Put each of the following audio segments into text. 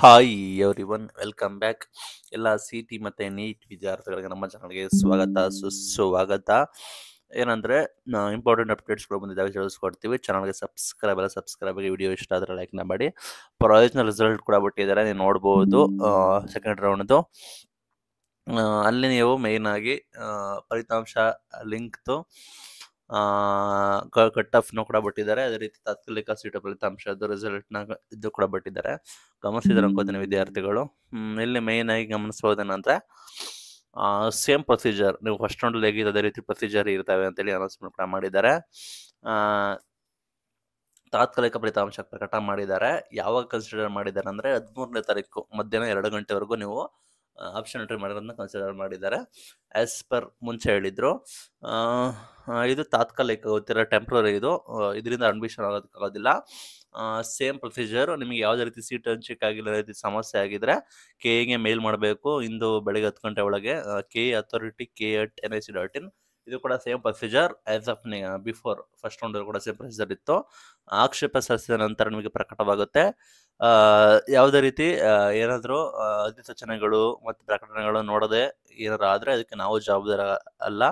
hi every welcome back ಎಲ್ಲ C T ಮತ್ತು NEET ವಿದ್ಯಾರ್ಥಿಗಳಿಗೆ ನಮ್ಮ ಚಾನಲ್ಗೆ ಸ್ವಾಗತ ಸುಸ್ವಾಗತ ಏನಂದರೆ ಇಂಪಾರ್ಟೆಂಟ್ ಅಪ್ಡೇಟ್ಸ್ಗಳು ಬಂದಿದ್ದಾವೆ ತಿಳಿಸ್ಕೊಡ್ತೀವಿ ಚಾನಲ್ಗೆ ಸಬ್ಸ್ಕ್ರೈಬ್ ಎಲ್ಲ ಸಬ್ಸ್ಕ್ರೈಬ್ ಆಗಿ ವಿಡಿಯೋ ಇಷ್ಟ ಆದರೆ ಲೈಕ್ನ ಮಾಡಿ ಪ್ರಯೋಜನ ರಿಸಲ್ಟ್ ಕೂಡ ಬಿಟ್ಟಿದ್ದಾರೆ ನೀವು ನೋಡ್ಬೋದು ಸೆಕೆಂಡ್ ರೌಂಡ್ದು ಅಲ್ಲಿ ನೀವು ಮೇಯ್ನಾಗಿ ಫಲಿತಾಂಶ ಲಿಂಕ್ದು ಆ ಕಟ್ ಆಫ್ನು ಕೂಡ ಬಿಟ್ಟಿದ್ದಾರೆ ಅದೇ ರೀತಿ ತಾತ್ಕಾಲಿಕ ಸೀಟು ರಿಸಲ್ಟ್ ನ ಇದು ಕೂಡ ಬಿಟ್ಟಿದ್ದಾರೆ ಗಮನಿಸಿದ್ರೆ ಅನ್ಕೋತೀನಿ ವಿದ್ಯಾರ್ಥಿಗಳು ಇಲ್ಲಿ ಮೇನ್ ಆಗಿ ಆ ಸೇಮ್ ಪ್ರೊಸೀಜರ್ ನೀವು ಫಸ್ಟ್ ರೌಂಡಲ್ಲಿ ಹೇಗಿದೆ ಅದೇ ರೀತಿ ಪ್ರೊಸೀಜರ್ ಇರ್ತವೆ ಹೇಳಿ ಅನೌನ್ಸ್ಮೆಂಟ್ ಕೂಡ ಮಾಡಿದ್ದಾರೆ ಆ ತಾತ್ಕಾಲಿಕ ಫಲಿತಾಂಶ ಪ್ರಕಟ ಮಾಡಿದ್ದಾರೆ ಯಾವಾಗ ಕನ್ಸಿಡರ್ ಮಾಡಿದ್ದಾರೆ ಅಂದ್ರೆ ಹದಿಮೂರನೇ ತಾರೀಕು ಮಧ್ಯಾಹ್ನ ಎರಡು ಗಂಟೆವರೆಗೂ ನೀವು ಆಪ್ಷನ್ ಎಂಟ್ರಿ ಮಾಡೋದನ್ನ ಕನ್ಸಿಡರ್ ಮಾಡಿದ್ದಾರೆ ಆಸ್ ಪರ್ ಮುಂಚೆ ಹೇಳಿದ್ರು ಇದು ತಾತ್ಕಾಲಿಕ ಗೊತ್ತಿರೋ ಟೆಂಪ್ರರಿ ಇದು ಇದರಿಂದ ಅಡ್ಮಿಷನ್ ಆಗೋದಕ್ಕಾಗೋದಿಲ್ಲ ಸೇಮ್ ಪ್ರೊಸೀಜರ್ ನಿಮಗೆ ಯಾವುದೇ ರೀತಿ ಸೀಟ್ ಹಂಚಿಕೆ ಆಗಿಲ್ಲ ರೀತಿ ಸಮಸ್ಯೆ ಆಗಿದ್ರೆ ಕೆ ಎಗೆ ಮೇಲ್ ಮಾಡಬೇಕು ಇಂದು ಬೆಳಗ್ಗೆ ಹತ್ತು ಗಂಟೆ ಒಳಗೆ K authority K at N I C dot in ಇದು ಕೂಡ same procedure as of before first round ಕೂಡ ಸೇಮ್ ಪ್ರೊಸೀಜರ್ ಇತ್ತು ಆಕ್ಷೇಪ ಸಲ್ಲಿಸಿದ ನಂತರ ನಿಮಗೆ ಪ್ರಕಟವಾಗುತ್ತೆ ಯಾವುದೇ ರೀತಿ ಏನಾದರೂ ಅಧಿಸೂಚನೆಗಳು ಮತ್ತು ಪ್ರಕಟಣೆಗಳು ನೋಡದೆ ಏನಾದ್ರು ಆದರೆ ಅದಕ್ಕೆ ನಾವು ಜವಾಬ್ದಾರ ಅಲ್ಲ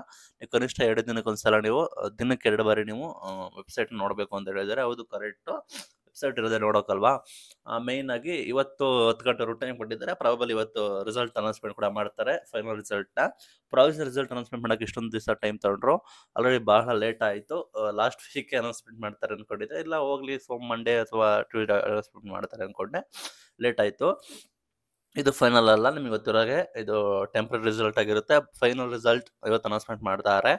ಕನಿಷ್ಠ ಎರಡು ದಿನಕ್ಕೊಂದ್ಸಲ ನೀವು ದಿನಕ್ಕೆ ಎರಡು ಬಾರಿ ನೀವು ವೆಬ್ಸೈಟ್ ನೋಡಬೇಕು ಅಂತ ಹೇಳಿದರೆ ಹೌದು ಕರೆಕ್ಟ್ ವೆಬ್ಸೈಟ್ ಇರೋದೇ ನೋಡೋಕಲ್ವಾ ಮೇಯ್ನ್ ಆಗಿ ಇವತ್ತು ಹತ್ತು ಗಂಟೆ ಟೈಮ್ ಕೊಟ್ಟಿದ್ದಾರೆ ಪ್ರಾಬಲ್ ಇವತ್ತು ರಿಸಲ್ಟ್ ಅನೌನ್ಸ್ಮೆಂಟ್ ಕೂಡ ಮಾಡ್ತಾರೆ ಫೈನಲ್ ರಿಸಲ್ಟ್ನ ಪ್ರಾವಿಸ್ ರಿಸಲ್ಟ್ ಅನೌನ್ಸ್ಮೆಂಟ್ ಮಾಡೋಕೆ ಇಷ್ಟೊಂದು ದಿವಸ ಟೈಮ್ ತಗೊಂಡ್ರು ಆಲ್ರೆಡಿ ಬಹಳ ಲೇಟ್ ಆಯಿತು ಲಾಸ್ಟ್ ವೀಕ್ ಅನೌನ್ಸ್ಮೆಂಟ್ ಮಾಡ್ತಾರೆ ಅಂದ್ಕೊಂಡಿದ್ದೆ ಇಲ್ಲ ಹೋಗ್ಲಿ ಸೋಮ್ ಮಂಡೇ ಅಥವಾ ಟ್ಯೂಸ್ಡೇ ಅನೌನ್ಸ್ಮೆಂಟ್ ಮಾಡ್ತಾರೆ ಅಂದ್ಕೊಂಡೆ ಲೇಟ್ ಆಯಿತು ಇದು ಫೈನಲ್ ಅಲ್ಲ ನಿಮಗೆ ಗೊತ್ತಿರೋಗೆ ಇದು ಟೆಂಪ್ರರಿ ರಿಸಲ್ಟ್ ಆಗಿರುತ್ತೆ ಫೈನಲ್ ರಿಸಲ್ಟ್ ಇವತ್ತು ಅನೌನ್ಸ್ಮೆಂಟ್ ಮಾಡ್ತಾರೆ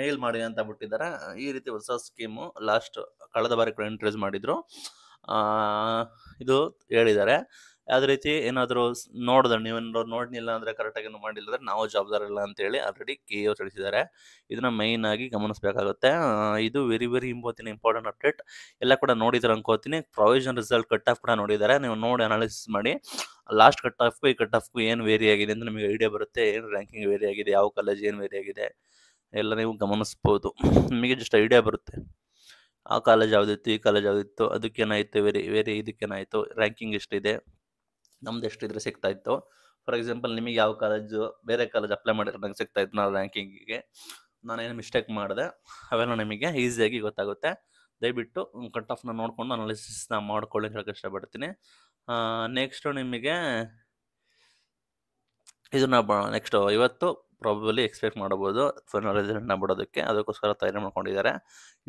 ಮೇಲ್ ಮಾಡಿ ಅಂತ ಬಿಟ್ಟಿದ್ದಾರೆ ಈ ರೀತಿ ಹೊಸ ಸ್ಕೀಮು ಲಾಸ್ಟ್ ಕಳೆದ ಬಾರಿ ಕೂಡ ಇಂಟ್ರೊಡ್ಯೂಸ್ ಮಾಡಿದ್ರು ಇದು ಹೇಳಿದ್ದಾರೆ ಯಾವ ರೀತಿ ಏನಾದರೂ ನೋಡಿದ್ರೆ ನೀವೇನಾದ್ರು ನೋಡ್ಲಿಲ್ಲ ಅಂದರೆ ಕರೆಕ್ಟಾಗಿ ಏನು ಮಾಡಿಲ್ಲ ಅಂದರೆ ನಾವು ಜವಾಬ್ದಾರಿಲ್ಲ ಅಂತೇಳಿ ಆಲ್ರೆಡಿ ಕೆ ಯು ತಿಳಿಸಿದ್ದಾರೆ ಇದನ್ನ ಮೈನ್ ಆಗಿ ಗಮನಿಸಬೇಕಾಗುತ್ತೆ ಇದು very very important important update ಎಲ್ಲ ಕೂಡ ನೋಡಿದ್ರೆ ಅನ್ಕೋತೀನಿ ಪ್ರೊವಿಷನ್ ರಿಸಲ್ಟ್ ಕಟ್ ಆಫ್ ಕೂಡ ನೋಡಿದ್ದಾರೆ ನೀವು ನೋಡಿ ಅನಾಲಿಸಿಸ್ ಮಾಡಿ ಲಾಸ್ಟ್ ಕಟ್ ಆಫ್ ಈ ಕಟ್ ಆಫ್ಗೂ ಏನು ವೇರಿ ಆಗಿದೆ ಅಂತ ನಿಮಗೆ ಐಡಿಯಾ ಬರುತ್ತೆ ಏನು ರ್ಯಾಂಕಿಂಗ್ ವೇರಿ ಆಗಿದೆ ಯಾವ ಕಾಲೇಜ್ ಏನು ವೇರಿ ಆಗಿದೆ ಎಲ್ಲ ನೀವು ಗಮನಿಸ್ಬೋದು ನಿಮಗೆ ಜಸ್ಟ್ ಐಡಿಯಾ ಬರುತ್ತೆ ಆ ಕಾಲೇಜ್ ಯಾವುದಿತ್ತು ಈ ಕಾಲೇಜ್ ಯಾವುದಿತ್ತು ಅದಕ್ಕೇನಾಯಿತು ಬೇರೆ ಬೇರೆ ಇದಕ್ಕೇನಾಯಿತು ರ್ಯಾಂಕಿಂಗ್ ಎಷ್ಟಿದೆ ನಮ್ದು ಎಷ್ಟಿದ್ರೆ ಸಿಗ್ತಾ ಇತ್ತು ಫಾರ್ ಎಕ್ಸಾಂಪಲ್ ನಿಮಗೆ ಯಾವ ಕಾಲೇಜು ಬೇರೆ ಕಾಲೇಜ್ ಅಪ್ಲೈ ಮಾಡಿದ್ರೆ ನಂಗೆ ಸಿಗ್ತಾ ಇತ್ತು ನಾವು ರ್ಯಾಂಕಿಂಗಿಗೆ ನಾನೇನು ಮಿಸ್ಟೇಕ್ ಮಾಡಿದೆ ಅವೆಲ್ಲ ನಿಮಗೆ ಈಸಿಯಾಗಿ ಗೊತ್ತಾಗುತ್ತೆ ದಯವಿಟ್ಟು ಕಟ್ ಆಫ್ನ ನೋಡಿಕೊಂಡು ಅನಾಲಿಸಿಸ್ನ ಮಾಡ್ಕೊಳ್ಳಿ ಹೇಳಕ್ಕೆ ಇಷ್ಟಪಡ್ತೀನಿ ನೆಕ್ಸ್ಟು ನಿಮಗೆ ಇದನ್ನ ನೆಕ್ಸ್ಟು ಇವತ್ತು ಪ್ರಾಬಬಲಿ ಎಕ್ಸ್ಪೆಕ್ಟ್ ಮಾಡಬಹುದು ಫೈನಲ್ ರಿಸಲ್ಟ್ನ ಬಿಡೋದಕ್ಕೆ ಅದಕ್ಕೋಸ್ಕರ ತಯಾರಿ ಮಾಡ್ಕೊಂಡಿದ್ದಾರೆ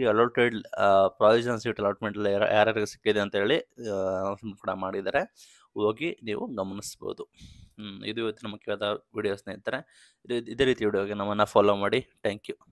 ಈ ಅಲೋಟೆಡ್ ಪ್ರಾವಿಷನ್ ಸೀಟ್ ಅಲಾಟ್ಮೆಂಟ್ ಯಾರ್ಯಾರಿಗೆ ಸಿಕ್ಕಿದೆ ಅಂತ ಹೇಳಿ ಕೂಡ ಮಾಡಿದ್ದಾರೆ ಹೋಗಿ ನೀವು ಗಮನಿಸ್ಬೋದು ಇದು ಇವತ್ತಿನ ಮುಖ್ಯವಾದ ವಿಡಿಯೋ ಸ್ನೇಹಿತರೆ ಇದೇ ರೀತಿ ವಿಡಿಯೋಗೆ ನಮ್ಮನ್ನು ಫಾಲೋ ಮಾಡಿ ಥ್ಯಾಂಕ್ ಯು